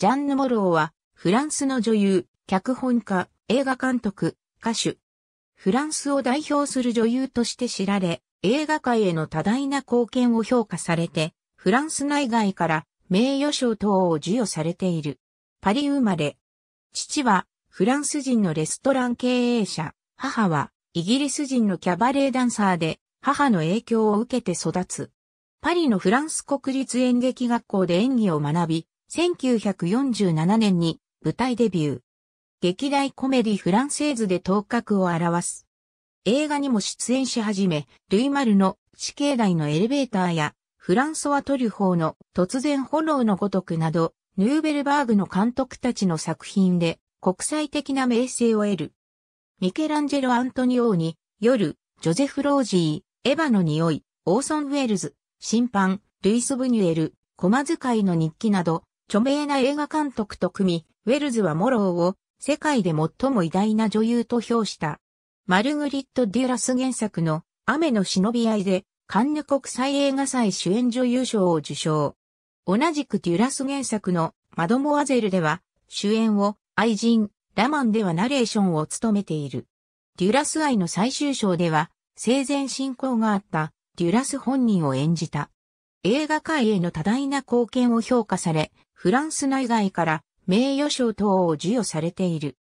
ジャンヌ・モローは、フランスの女優、脚本家、映画監督、歌手。フランスを代表する女優として知られ、映画界への多大な貢献を評価されて、フランス内外から名誉賞等を授与されている。パリ生まれ。父はフランス人のレストラン経営者、母はイギリス人のキャバレーダンサーで、母の影響を受けて育つ。パリのフランス国立演劇学校で演技を学び、1947年に舞台デビュー。劇大コメディフランセーズで頭角を表す。映画にも出演し始め、ルイマルの死刑台のエレベーターや、フランソワ・トリュフォーの突然炎のごとくなど、ヌーベルバーグの監督たちの作品で国際的な名声を得る。ミケランジェロ・アントニオーニ、夜、ジョゼフ・ロージー、エヴァの匂い、オーソン・ウェルズ、審判、ルイス・ブニュエル、駒使いの日記など、著名な映画監督と組み、ウェルズはモローを世界で最も偉大な女優と評した。マルグリット・デュラス原作の雨の忍び合いでカンヌ国際映画祭主演女優賞を受賞。同じくデュラス原作のマドモアゼルでは主演を愛人、ラマンではナレーションを務めている。デュラス愛の最終章では生前進行があったデュラス本人を演じた。映画界への多大な貢献を評価され、フランス内外から名誉賞等を授与されている。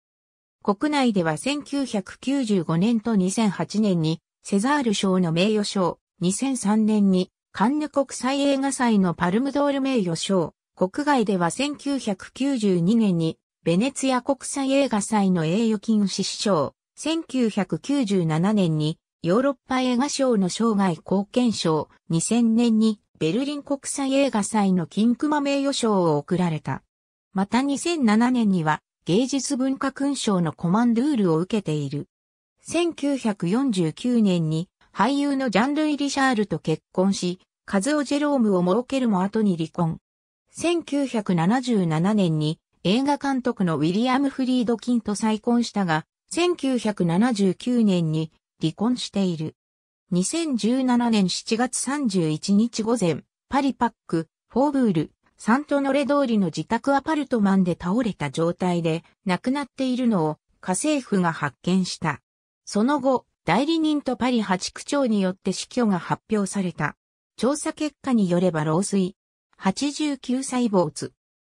国内では1995年と2008年にセザール賞の名誉賞、2003年にカンヌ国際映画祭のパルムドール名誉賞、国外では1992年にベネツィア国際映画祭の栄誉金獅子賞、1997年にヨーロッパ映画賞の生涯貢献賞、2000年にベルリン国際映画祭の金熊名誉賞を贈られた。また2007年には芸術文化勲章のコマンドゥールを受けている。1949年に俳優のジャンルイ・リシャールと結婚し、カズオ・ジェロームを設けるも後に離婚。1977年に映画監督のウィリアム・フリード・キンと再婚したが、1979年に離婚している。2017年7月31日午前、パリパック、フォーブール、サントノレ通りの自宅アパルトマンで倒れた状態で亡くなっているのを家政婦が発見した。その後、代理人とパリ八区長によって死去が発表された。調査結果によれば老衰。89歳没。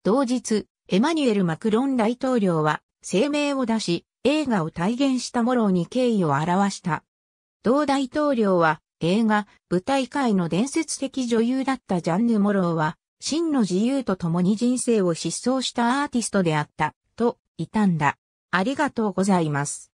同日、エマニュエル・マクロン大統領は声明を出し、映画を体現したモローに敬意を表した。同大統領は映画、舞台界の伝説的女優だったジャンヌ・モローは、真の自由と共に人生を失踪したアーティストであった、と、いたんだ。ありがとうございます。